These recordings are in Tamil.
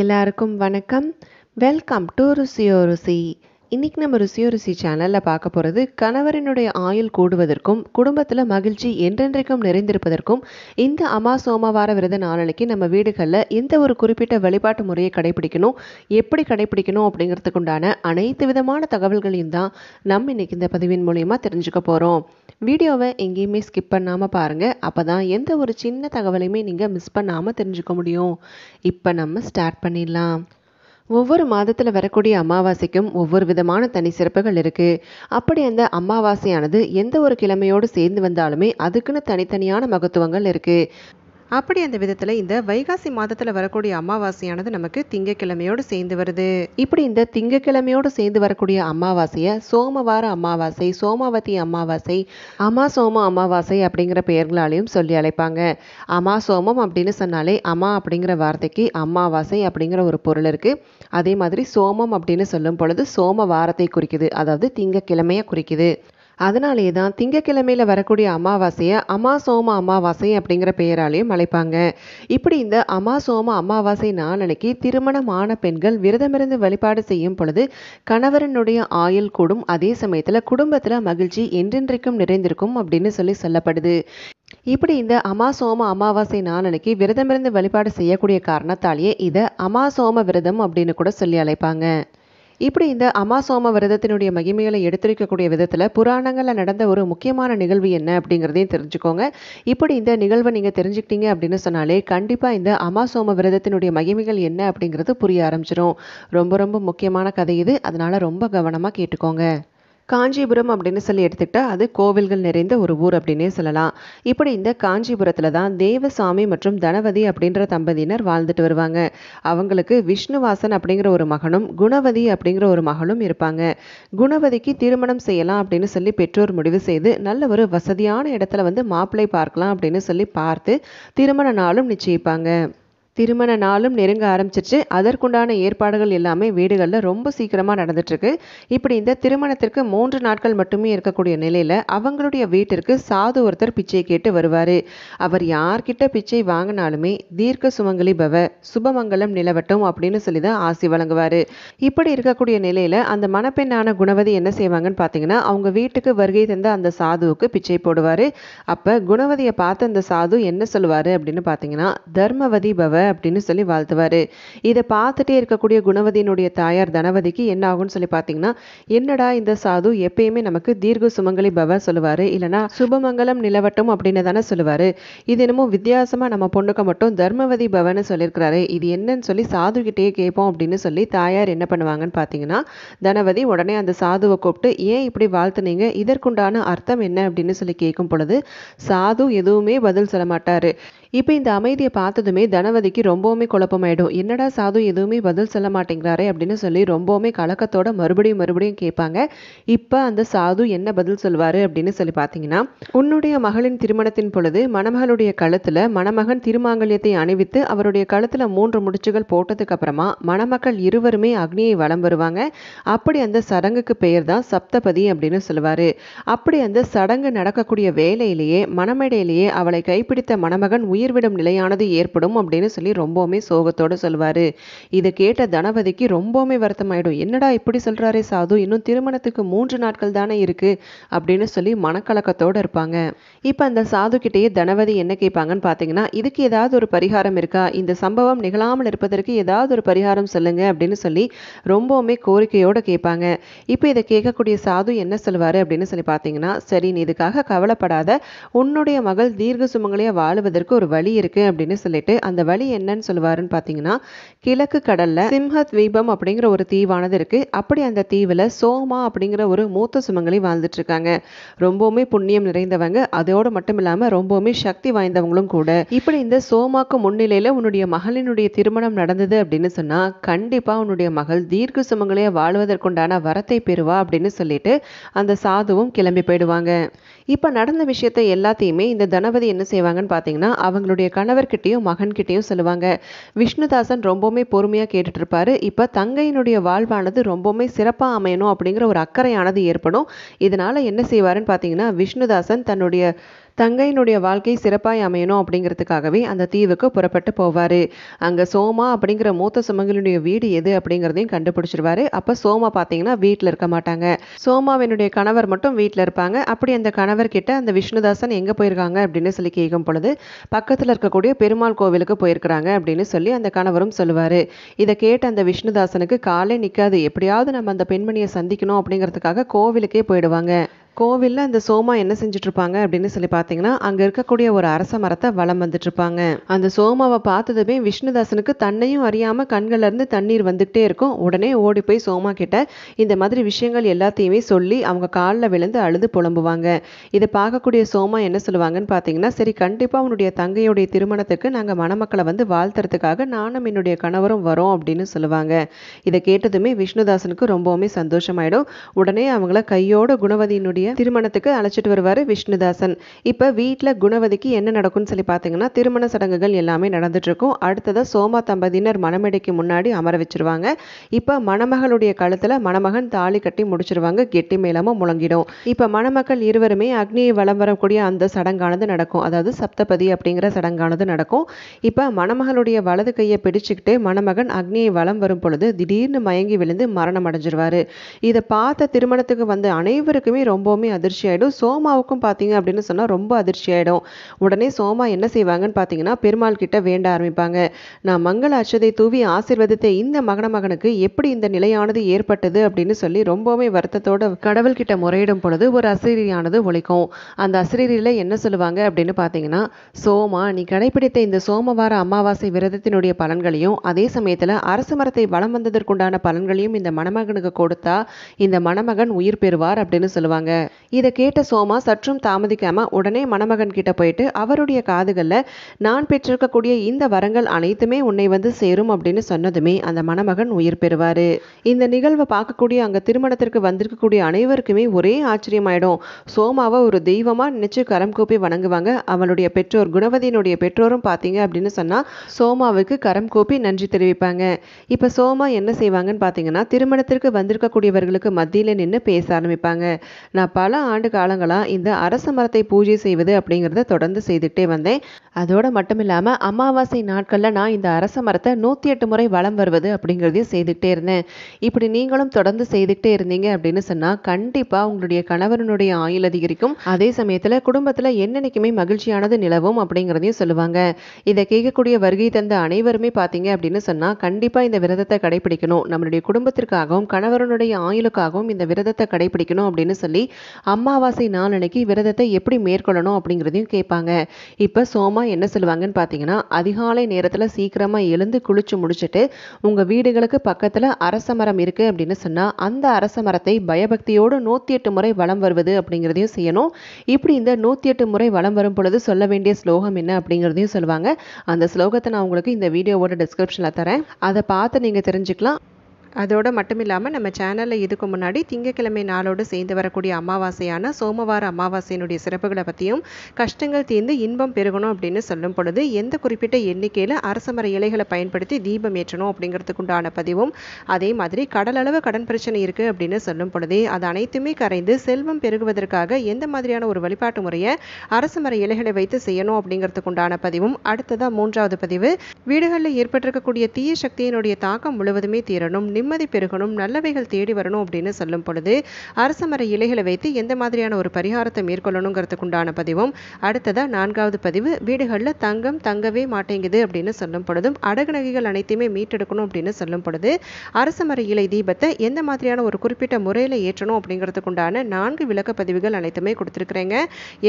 எல்லாருக்கும் வணக்கம் வெல்கம் டு ருசியோ ருசி இன்றைக்கி நம்ம ருசி ருசி சேனலில் பார்க்க போகிறது கணவரினுடைய ஆயுள் கூடுவதற்கும் குடும்பத்தில் மகிழ்ச்சி என்றென்றைக்கும் நிறைந்திருப்பதற்கும் இந்த அமா சோமவார விரத நாளைக்கு நம்ம வீடுகளில் எந்த ஒரு குறிப்பிட்ட வழிபாட்டு முறையை கடைபிடிக்கணும் எப்படி கடைபிடிக்கணும் அப்படிங்கிறதுக்குண்டான அனைத்து விதமான தகவல்களையும் தான் நம்ம இன்றைக்கி இந்த பதிவின் மூலியமா தெரிஞ்சுக்க போகிறோம் வீடியோவை எங்கேயுமே ஸ்கிப் பண்ணாமல் பாருங்கள் அப்போ தான் எந்த ஒரு சின்ன தகவலையுமே நீங்கள் மிஸ் பண்ணாமல் தெரிஞ்சுக்க முடியும் இப்போ நம்ம ஸ்டார்ட் பண்ணிடலாம் ஒவ்வொரு மாதத்தில் வரக்கூடிய அமாவாசைக்கும் ஒவ்வொரு விதமான தனி சிறப்புகள் இருக்கு அப்படி அந்த அமாவாசையானது எந்த ஒரு கிழமையோடு சேர்ந்து வந்தாலுமே அதுக்குன்னு தனித்தனியான மகத்துவங்கள் இருக்கு அப்படி அந்த விதத்தில் இந்த வைகாசி மாதத்தில் வரக்கூடிய அமாவாசையானது நமக்கு திங்கக்கிழமையோடு சேர்ந்து வருது இப்படி இந்த திங்கக்கிழமையோடு சேர்ந்து வரக்கூடிய அமாவாசையை சோமவார அமாவாசை சோமாவதி அமாவாசை அமா சோம அமாவாசை அப்படிங்கிற பெயர்களாலையும் சொல்லி அழைப்பாங்க அமா சோமம் அப்படின்னு சொன்னாலே அமா அப்படிங்கிற வார்த்தைக்கு அமாவாசை அப்படிங்கிற ஒரு பொருள் இருக்குது அதே மாதிரி சோமம் அப்படின்னு சொல்லும் பொழுது சோம வாரத்தை குறிக்குது அதாவது திங்கக்கிழமையை குறிக்குது அதனாலே தான் திங்கக்கிழமையில் வரக்கூடிய அமாவாசையை அமாசோம அமாவாசை அப்படிங்கிற பெயராலேயும் அழைப்பாங்க இப்படி இந்த அமாசோம அமாவாசை நாளனைக்கு திருமணமான பெண்கள் விரதமிருந்து வழிபாடு செய்யும் பொழுது கணவரனுடைய ஆயுள் கூடும் அதே சமயத்தில் குடும்பத்தில் மகிழ்ச்சி என்றென்றைக்கும் நிறைந்திருக்கும் அப்படின்னு சொல்லி சொல்லப்படுது இப்படி இந்த அமாசோம அமாவாசை நாளனைக்கு விரதமிருந்து வழிபாடு செய்யக்கூடிய காரணத்தாலேயே இதை அமாசோம விரதம் அப்படின்னு கூட சொல்லி அழைப்பாங்க இப்படி இந்த அமாசோம விரதத்தினுடைய மகிமைகளை எடுத்துரைக்கக்கூடிய விதத்தில் புராணங்களில் நடந்த ஒரு முக்கியமான நிகழ்வு என்ன அப்படிங்கிறதையும் தெரிஞ்சுக்கோங்க இப்படி இந்த நிகழ்வை நீங்கள் தெரிஞ்சுக்கிட்டீங்க அப்படின்னு சொன்னாலே கண்டிப்பாக இந்த அமாசோம விரதத்தினுடைய மகிமைகள் என்ன அப்படிங்கிறது புரிய ஆரம்பிச்சிடும் ரொம்ப ரொம்ப முக்கியமான கதை இது அதனால் ரொம்ப கவனமாக கேட்டுக்கோங்க காஞ்சிபுரம் அப்படின்னு சொல்லி எடுத்துக்கிட்டால் அது கோவில்கள் நிறைந்த ஒரு ஊர் அப்படின்னே சொல்லலாம் இப்படி இந்த காஞ்சிபுரத்தில் தான் தேவசாமி மற்றும் தனவதி அப்படின்ற தம்பதியினர் வாழ்ந்துட்டு வருவாங்க அவங்களுக்கு விஷ்ணுவாசன் அப்படிங்கிற ஒரு மகனும் குணவதி அப்படிங்கிற ஒரு மகளும் இருப்பாங்க குணவதிக்கு திருமணம் செய்யலாம் அப்படின்னு சொல்லி பெற்றோர் முடிவு செய்து நல்ல ஒரு வசதியான இடத்துல வந்து மாப்பிள்ளை பார்க்கலாம் அப்படின்னு சொல்லி பார்த்து திருமண நாளும் நிச்சயிப்பாங்க திருமண நாளும் நெருங்க ஆரம்பிச்சிருச்சு அதற்குண்டான ஏற்பாடுகள் எல்லாமே வீடுகளில் ரொம்ப சீக்கிரமாக நடந்துட்டுருக்கு இப்படி இந்த திருமணத்திற்கு மூன்று நாட்கள் மட்டுமே இருக்கக்கூடிய நிலையில் அவங்களுடைய வீட்டிற்கு சாது ஒருத்தர் பிச்சை கேட்டு வருவார் அவர் யார்கிட்ட பிச்சை வாங்கினாலுமே தீர்க்க சுமங்கலி பவ சுபமங்கலம் நிலவட்டும் அப்படின்னு சொல்லி தான் ஆசி வழங்குவார் இப்படி இருக்கக்கூடிய நிலையில் அந்த மணப்பெண்ணான குணவதி என்ன செய்வாங்கன்னு பார்த்தீங்கன்னா அவங்க வீட்டுக்கு வருகை தந்த அந்த சாதுவுக்கு பிச்சை போடுவார் அப்போ குணவதியை பார்த்து அந்த சாது என்ன சொல்லுவார் அப்படின்னு பார்த்தீங்கன்னா தர்மவதி பவ அப்படின்னு சொல்லி வாழ்த்துவாரு இதை பார்த்துட்டே இருக்கக்கூடிய குணவதியினுடைய தாயார் தனவதிக்கு என்ன ஆகும்னு சொல்லி பார்த்தீங்கன்னா என்னடா இந்த சாது எப்பயுமே நமக்கு தீர்க்க சுமங்கலி பவ சொல்லுவாரு இல்லைனா சுபமங்கலம் நிலவட்டும் அப்படின்னு தானே சொல்லுவாரு இது என்னமோ வித்தியாசமா நம்ம பொண்ணுக்கு மட்டும் தர்மவதி பவன்னு சொல்லியிருக்கிறாரு இது என்னன்னு சொல்லி கிட்டேயே கேட்போம் அப்படின்னு சொல்லி தாயார் என்ன பண்ணுவாங்கன்னு பார்த்தீங்கன்னா தனவதி உடனே அந்த சாதுவை கூப்பிட்டு ஏன் இப்படி வாழ்த்துனீங்க இதற்குண்டான அர்த்தம் என்ன அப்படின்னு சொல்லி கேட்கும் பொழுது சாது எதுவுமே பதில் சொல்ல மாட்டார் இப்போ இந்த அமைதியை பார்த்ததுமே தனவதிக்கு ரொம்பவுமே குழப்பமாயிடும் என்னடா சாது எதுவுமே பதில் சொல்ல மாட்டேங்கிறாரே அப்படின்னு சொல்லி ரொம்பவுமே கலக்கத்தோட மறுபடியும் மறுபடியும் கேட்பாங்க இப்போ அந்த சாது என்ன பதில் சொல்வாரு அப்படின்னு சொல்லி பார்த்தீங்கன்னா உன்னுடைய மகளின் திருமணத்தின் பொழுது மணமகளுடைய கழுத்தில் மணமகன் திருமாங்கல்யத்தை அணிவித்து அவருடைய கழுத்தில் மூன்று முடிச்சுகள் போட்டதுக்கு அப்புறமா மணமக்கள் இருவருமே அக்னியை வலம் வருவாங்க அப்படி அந்த சடங்குக்கு பெயர் தான் சப்தபதி அப்படின்னு சொல்லுவாரு அப்படி அந்த சடங்கு நடக்கக்கூடிய வேலையிலேயே மணமேடையிலேயே அவளை கைப்பிடித்த மணமகன் உயிர் உயிர்விடும் நிலையானது ஏற்படும் அப்படின்னு சொல்லி ரொம்பவுமே சோகத்தோடு சொல்வார் இதை கேட்ட தனபதிக்கு ரொம்பவுமே வருத்தமாயிடும் என்னடா இப்படி சொல்கிறாரே சாது இன்னும் திருமணத்துக்கு மூன்று நாட்கள் தானே இருக்குது அப்படின்னு சொல்லி மனக்கலக்கத்தோடு இருப்பாங்க இப்போ அந்த சாது கிட்டேயே தனபதி என்ன கேட்பாங்கன்னு பார்த்தீங்கன்னா இதுக்கு ஏதாவது ஒரு பரிகாரம் இருக்கா இந்த சம்பவம் நிகழாமல் இருப்பதற்கு ஏதாவது ஒரு பரிகாரம் சொல்லுங்க அப்படின்னு சொல்லி ரொம்பவுமே கோரிக்கையோடு கேட்பாங்க இப்போ இதை கேட்கக்கூடிய சாது என்ன சொல்வார் அப்படின்னு சொல்லி பார்த்தீங்கன்னா சரி நீ இதுக்காக கவலைப்படாத உன்னுடைய மகள் தீர்க்க சுமங்களையே வாழுவதற்கு ஒரு வழி இருக்கு அப்படின்னு சொல்லிட்டு அந்த வழி என்னன்னு சொல்லுவாருன்னு பார்த்தீங்கன்னா கிழக்கு கடல்ல சிம்ஹத் தீபம் அப்படிங்கிற ஒரு தீவானது இருக்கு அப்படி அந்த தீவுல சோமா அப்படிங்கிற ஒரு மூத்த சுமங்கலி வாழ்ந்துட்டு இருக்காங்க ரொம்பவுமே புண்ணியம் நிறைந்தவங்க அதோடு மட்டும் இல்லாம ரொம்பவுமே சக்தி வாய்ந்தவங்களும் கூட இப்படி இந்த சோமாக்கு முன்னிலையில உன்னுடைய மகளினுடைய திருமணம் நடந்தது அப்படின்னு சொன்னா கண்டிப்பா உன்னுடைய மகள் தீர்க்க சுமங்கலியாக வாழ்வதற்குண்டான வரத்தை பெறுவா அப்படின்னு சொல்லிட்டு அந்த சாதுவும் கிளம்பி போயிடுவாங்க இப்போ நடந்த விஷயத்த எல்லாத்தையுமே இந்த தனபதி என்ன செய்வாங்கன்னு பார்த்தீங்கன்னா அவங்களுடைய கணவர்கிட்டையும் மகன்கிட்டையும் சொல்லுவாங்க விஷ்ணுதாசன் ரொம்பவுமே பொறுமையாக இருப்பாரு இப்போ தங்கையினுடைய வாழ்வானது ரொம்பவுமே சிறப்பாக அமையணும் அப்படிங்கிற ஒரு அக்கறையானது ஏற்படும் இதனால் என்ன செய்வாருன்னு பார்த்தீங்கன்னா விஷ்ணுதாசன் தன்னுடைய தங்கையினுடைய வாழ்க்கை சிறப்பாய் அமையணும் அப்படிங்கிறதுக்காகவே அந்த தீவுக்கு புறப்பட்டு போவார் அங்கே சோமா அப்படிங்கிற மூத்த சுமங்கலினுடைய வீடு எது அப்படிங்கிறதையும் கண்டுபிடிச்சிருவாரு அப்போ சோமா பார்த்தீங்கன்னா வீட்டில் இருக்க மாட்டாங்க சோமாவினுடைய கணவர் மட்டும் வீட்டில் இருப்பாங்க அப்படி அந்த கணவர் கிட்ட அந்த விஷ்ணுதாசன் எங்கே போயிருக்காங்க அப்படின்னு சொல்லி கேட்கும் பொழுது பக்கத்தில் இருக்கக்கூடிய பெருமாள் கோவிலுக்கு போயிருக்கிறாங்க அப்படின்னு சொல்லி அந்த கணவரும் சொல்லுவார் இதை கேட்ட அந்த விஷ்ணுதாசனுக்கு காலே நிற்காது எப்படியாவது நம்ம அந்த பெண்மணியை சந்திக்கணும் அப்படிங்கிறதுக்காக கோவிலுக்கே போயிடுவாங்க கோவிலில் அந்த சோமா என்ன செஞ்சுட்ருப்பாங்க அப்படின்னு சொல்லி பார்த்தீங்கன்னா அங்கே இருக்கக்கூடிய ஒரு அரச மரத்தை வளம் இருப்பாங்க அந்த சோமாவை பார்த்ததுமே விஷ்ணுதாசனுக்கு தன்னையும் அறியாமல் கண்கள்லேருந்து தண்ணீர் வந்துக்கிட்டே இருக்கும் உடனே ஓடி போய் சோமா கிட்ட இந்த மாதிரி விஷயங்கள் எல்லாத்தையுமே சொல்லி அவங்க காலில் விழுந்து அழுது புலம்புவாங்க இதை பார்க்கக்கூடிய சோமா என்ன சொல்லுவாங்கன்னு பார்த்தீங்கன்னா சரி கண்டிப்பாக அவனுடைய தங்கையுடைய திருமணத்துக்கு நாங்கள் மணமக்களை வந்து வாழ்த்துறதுக்காக நானும் என்னுடைய கணவரும் வரோம் அப்படின்னு சொல்லுவாங்க இதை கேட்டதுமே விஷ்ணுதாசனுக்கு ரொம்பவுமே சந்தோஷமாயிடும் உடனே அவங்கள கையோட குணவதியினுடைய குணவதியை திருமணத்துக்கு அழைச்சிட்டு வருவாரு விஷ்ணுதாசன் இப்ப வீட்டுல குணவதிக்கு என்ன நடக்கும்னு சொல்லி பாத்தீங்கன்னா திருமண சடங்குகள் எல்லாமே நடந்துட்டு இருக்கும் அடுத்ததாக சோமா தம்பதியினர் மணமேடைக்கு முன்னாடி அமர வச்சிருவாங்க இப்ப மணமகளுடைய கழுத்துல மணமகன் தாலி கட்டி முடிச்சிருவாங்க கெட்டி மேளமும் முழங்கிடும் இப்ப மணமக்கள் இருவருமே அக்னியை வளம் வரக்கூடிய அந்த சடங்கானது நடக்கும் அதாவது சப்தபதி அப்படிங்கிற சடங்கானது நடக்கும் இப்ப மணமகளுடைய வலது கையை பிடிச்சுக்கிட்டு மணமகன் அக்னியை வளம் வரும் பொழுது திடீர்னு மயங்கி விழுந்து மரணம் அடைஞ்சிருவாரு இதை பார்த்த திருமணத்துக்கு வந்த அனைவருக்குமே ரொம்ப ரொம்பவுமே அதிர்ச்சி ஆகிடும் சோமாவுக்கும் பார்த்தீங்க அப்படின்னு சொன்னால் ரொம்ப அதிர்ச்சி ஆகிடும் உடனே சோமா என்ன செய்வாங்கன்னு பார்த்தீங்கன்னா பெருமாள் கிட்ட வேண்ட ஆரம்பிப்பாங்க நான் மங்கள அச்சதை தூவி ஆசிர்வதித்த இந்த மகன மகனுக்கு எப்படி இந்த நிலையானது ஏற்பட்டது அப்படின்னு சொல்லி ரொம்பவுமே வருத்தத்தோட கடவுள்கிட்ட முறையிடும் பொழுது ஒரு அசிரியானது ஒழிக்கும் அந்த அசிரியில் என்ன சொல்லுவாங்க அப்படின்னு பார்த்தீங்கன்னா சோமா நீ கடைபிடித்த இந்த சோமவார அமாவாசை விரதத்தினுடைய பலன்களையும் அதே சமயத்தில் அரசு மரத்தை வளம் வந்ததற்குண்டான பலன்களையும் இந்த மணமகனுக்கு கொடுத்தா இந்த மணமகன் உயிர் பெறுவார் அப்படின்னு சொல்லுவாங்க இதை கேட்ட சோமா சற்றும் தாமதிக்காம உடனே மணமகன் கிட்ட போயிட்டு அவருடைய காதுகள்ல நான் பெற்றிருக்கக்கூடிய இந்த வரங்கள் அனைத்துமே உன்னை வந்து சேரும் அப்படின்னு சொன்னதுமே அந்த மணமகன் உயிர் பெறுவாரு இந்த நிகழ்வை பார்க்கக்கூடிய அங்க திருமணத்திற்கு வந்திருக்கக்கூடிய அனைவருக்குமே ஒரே ஆச்சரியமாயிடும் சோமாவை ஒரு தெய்வமா நினைச்சு கரம் கூப்பி வணங்குவாங்க அவளுடைய பெற்றோர் குணவதியினுடைய பெற்றோரும் பார்த்தீங்க அப்படின்னு சொன்னா சோமாவுக்கு கரம் கூப்பி நன்றி தெரிவிப்பாங்க இப்ப சோமா என்ன செய்வாங்கன்னு பாத்தீங்கன்னா திருமணத்திற்கு வந்திருக்கக்கூடியவர்களுக்கு மத்தியில நின்று பேச ஆரம்பிப்பாங்க நான் பல ஆண்டு காலங்களாக இந்த அரச மரத்தை பூஜை செய்வது அப்படிங்கிறத தொடர்ந்து செய்துட்டே வந்தேன் அதோடு மட்டும் இல்லாமல் அமாவாசை நாட்களில் நான் இந்த அரச மரத்தை நூற்றி எட்டு முறை வளம் வருவது அப்படிங்கிறதையும் செய்துக்கிட்டே இருந்தேன் இப்படி நீங்களும் தொடர்ந்து செய்துக்கிட்டே இருந்தீங்க அப்படின்னு சொன்னால் கண்டிப்பாக உங்களுடைய கணவரனுடைய ஆயுள் அதிகரிக்கும் அதே சமயத்தில் குடும்பத்தில் என்னைக்குமே மகிழ்ச்சியானது நிலவும் அப்படிங்கிறதையும் சொல்லுவாங்க இதை கேட்கக்கூடிய வருகை தந்த அனைவருமே பார்த்தீங்க அப்படின்னு சொன்னால் கண்டிப்பாக இந்த விரதத்தை கடைபிடிக்கணும் நம்மளுடைய குடும்பத்திற்காகவும் கணவருடைய ஆயுளுக்காகவும் இந்த விரதத்தை கடைபிடிக்கணும் அப்படின்னு சொல்லி அமாவாசை நாள் அன்னைக்கு விரதத்தை எப்படி மேற்கொள்ளணும் அப்படிங்கிறதையும் கேட்பாங்க இப்போ சோமா என்ன சொல்லுவாங்கன்னு பார்த்தீங்கன்னா அதிகாலை நேரத்தில் சீக்கிரமாக எழுந்து குளிச்சு முடிச்சுட்டு உங்கள் வீடுகளுக்கு பக்கத்தில் அரச மரம் இருக்குது அப்படின்னு சொன்னால் அந்த அரச மரத்தை பயபக்தியோடு நூற்றி எட்டு முறை வளம் வருவது அப்படிங்கிறதையும் செய்யணும் இப்படி இந்த நூற்றி எட்டு முறை வளம் வரும் பொழுது சொல்ல வேண்டிய ஸ்லோகம் என்ன அப்படிங்கிறதையும் சொல்லுவாங்க அந்த ஸ்லோகத்தை நான் உங்களுக்கு இந்த வீடியோவோட டிஸ்கிரிப்ஷனில் தரேன் அதை பார்த்து நீங்கள் தெரிஞ்சுக்கலாம் அதோடு மட்டும் இல்லாமல் நம்ம சேனலில் இதுக்கு முன்னாடி திங்கக்கிழமை நாளோடு சேர்ந்து வரக்கூடிய அமாவாசையான சோமவார அமாவாசையினுடைய சிறப்புகளை பற்றியும் கஷ்டங்கள் தீர்ந்து இன்பம் பெருகணும் அப்படின்னு சொல்லும் பொழுது எந்த குறிப்பிட்ட எண்ணிக்கையில் அரசமர இலைகளை பயன்படுத்தி தீபம் ஏற்றணும் அப்படிங்கிறதுக்குண்டான பதிவும் அதே மாதிரி கடலளவு கடன் பிரச்சனை இருக்குது அப்படின்னு சொல்லும் பொழுதே அது அனைத்துமே கரைந்து செல்வம் பெருகுவதற்காக எந்த மாதிரியான ஒரு வழிபாட்டு முறையை அரசமர இலைகளை வைத்து செய்யணும் அப்படிங்கிறதுக்குண்டான பதிவும் அடுத்ததாக மூன்றாவது பதிவு வீடுகளில் ஏற்பட்டிருக்கக்கூடிய தீய சக்தியினுடைய தாக்கம் முழுவதுமே தீரணும் நிம்மதி பெருகணும் நல்லவைகள் தேடி வரணும் அப்படின்னு சொல்லும் பொழுது அரச மர இலைகளை வைத்து எந்த மாதிரியான ஒரு பரிகாரத்தை மேற்கொள்ளணுங்கிறதுக்குண்டான பதிவும் அடுத்ததாக நான்காவது பதிவு வீடுகளில் தங்கம் தங்கவே மாட்டேங்குது அப்படின்னு சொல்லும் பொழுதும் அடகு நகைகள் அனைத்தையுமே மீட்டெடுக்கணும் அப்படின்னு சொல்லும் பொழுது அரச மர இலை தீபத்தை எந்த மாதிரியான ஒரு குறிப்பிட்ட முறையில் ஏற்றணும் அப்படிங்கிறதுக்குண்டான நான்கு விளக்க பதிவுகள் அனைத்துமே கொடுத்துருக்குறேங்க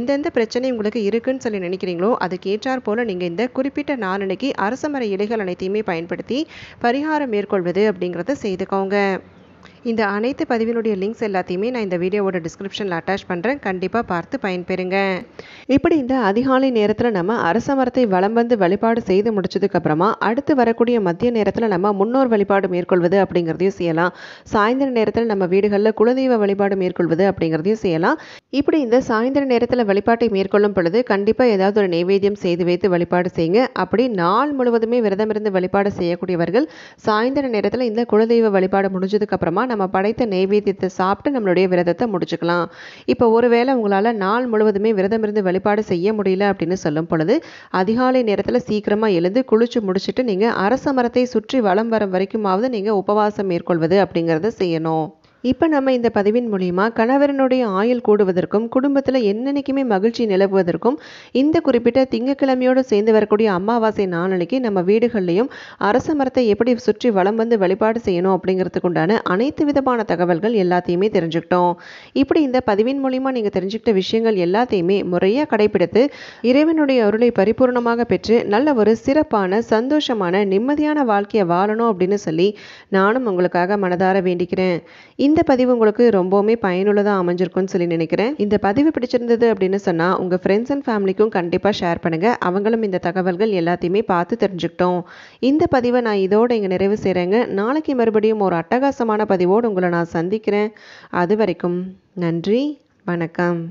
எந்தெந்த பிரச்சனை உங்களுக்கு இருக்குன்னு சொல்லி நினைக்கிறீங்களோ அதுக்கு ஏற்றார் போல நீங்கள் இந்த குறிப்பிட்ட நாளனைக்கு மர இலைகள் அனைத்தையுமே பயன்படுத்தி பரிகாரம் மேற்கொள்வது அப்படிங்கிறத செய்துக்கோங்க இந்த அனைத்து பதிவினுடைய லிங்க்ஸ் எல்லாத்தையுமே நான் இந்த வீடியோவோட டிஸ்கிரிப்ஷனில் அட்டாச் பண்ணுறேன் கண்டிப்பாக பார்த்து பயன்பெறுங்க இப்படி இந்த அதிகாலை நேரத்தில் நம்ம அரச மரத்தை வளம் வந்து வழிபாடு செய்து முடிச்சதுக்கப்புறமா அடுத்து வரக்கூடிய மதிய நேரத்தில் நம்ம முன்னோர் வழிபாடு மேற்கொள்வது அப்படிங்கிறதையும் செய்யலாம் சாயந்தர நேரத்தில் நம்ம வீடுகளில் குலதெய்வ வழிபாடு மேற்கொள்வது அப்படிங்கிறதையும் செய்யலாம் இப்படி இந்த சாயந்தர நேரத்தில் வழிபாட்டை மேற்கொள்ளும் பொழுது கண்டிப்பாக ஏதாவது ஒரு நைவேத்தியம் செய்து வைத்து வழிபாடு செய்யுங்க அப்படி நாள் முழுவதுமே விரதம் இருந்து வழிபாடு செய்யக்கூடியவர்கள் சாயந்தர நேரத்தில் இந்த குலதெய்வ வழிபாடு முடிஞ்சதுக்கப்புறமா நம்ம படைத்த நைவேத்தியத்தை சாப்பிட்டு நம்மளுடைய விரதத்தை முடிச்சுக்கலாம் இப்போ ஒருவேளை உங்களால் நாள் முழுவதுமே விரதம் இருந்து வழிபாடு செய்ய முடியல அப்படின்னு சொல்லும் பொழுது அதிகாலை நேரத்தில் சீக்கிரமாக எழுந்து குளிச்சு முடிச்சுட்டு நீங்கள் அரச மரத்தை சுற்றி வளம் வரும் வரைக்குமாவது நீங்கள் உபவாசம் மேற்கொள்வது அப்படிங்கிறத செய்யணும் இப்போ நம்ம இந்த பதிவின் மூலிமா கணவரனுடைய ஆயுள் கூடுவதற்கும் குடும்பத்தில் என்னென்னைக்குமே மகிழ்ச்சி நிலவுவதற்கும் இந்த குறிப்பிட்ட திங்கக்கிழமையோடு சேர்ந்து வரக்கூடிய அமாவாசை நாளனைக்கு நம்ம வீடுகள்லையும் அரச மரத்தை எப்படி சுற்றி வளம் வந்து வழிபாடு செய்யணும் அப்படிங்கிறதுக்குண்டான அனைத்து விதமான தகவல்கள் எல்லாத்தையுமே தெரிஞ்சுக்கிட்டோம் இப்படி இந்த பதிவின் மூலியமா நீங்கள் தெரிஞ்சுக்கிட்ட விஷயங்கள் எல்லாத்தையுமே முறையாக கடைபிடித்து இறைவனுடைய அருளை பரிபூர்ணமாக பெற்று நல்ல ஒரு சிறப்பான சந்தோஷமான நிம்மதியான வாழ்க்கையை வாழணும் அப்படின்னு சொல்லி நானும் உங்களுக்காக மனதார வேண்டிக்கிறேன் இந்த பதிவு உங்களுக்கு ரொம்பவுமே பயனுள்ளதாக அமைஞ்சிருக்கும்னு சொல்லி நினைக்கிறேன் இந்த பதிவு பிடிச்சிருந்தது அப்படின்னு சொன்னால் உங்கள் ஃப்ரெண்ட்ஸ் அண்ட் ஃபேமிலிக்கும் கண்டிப்பாக ஷேர் பண்ணுங்கள் அவங்களும் இந்த தகவல்கள் எல்லாத்தையுமே பார்த்து தெரிஞ்சுக்கிட்டோம் இந்த பதிவை நான் இதோடு இங்கே நிறைவு செய்கிறேங்க நாளைக்கு மறுபடியும் ஒரு அட்டகாசமான பதிவோடு உங்களை நான் சந்திக்கிறேன் அது வரைக்கும் நன்றி வணக்கம்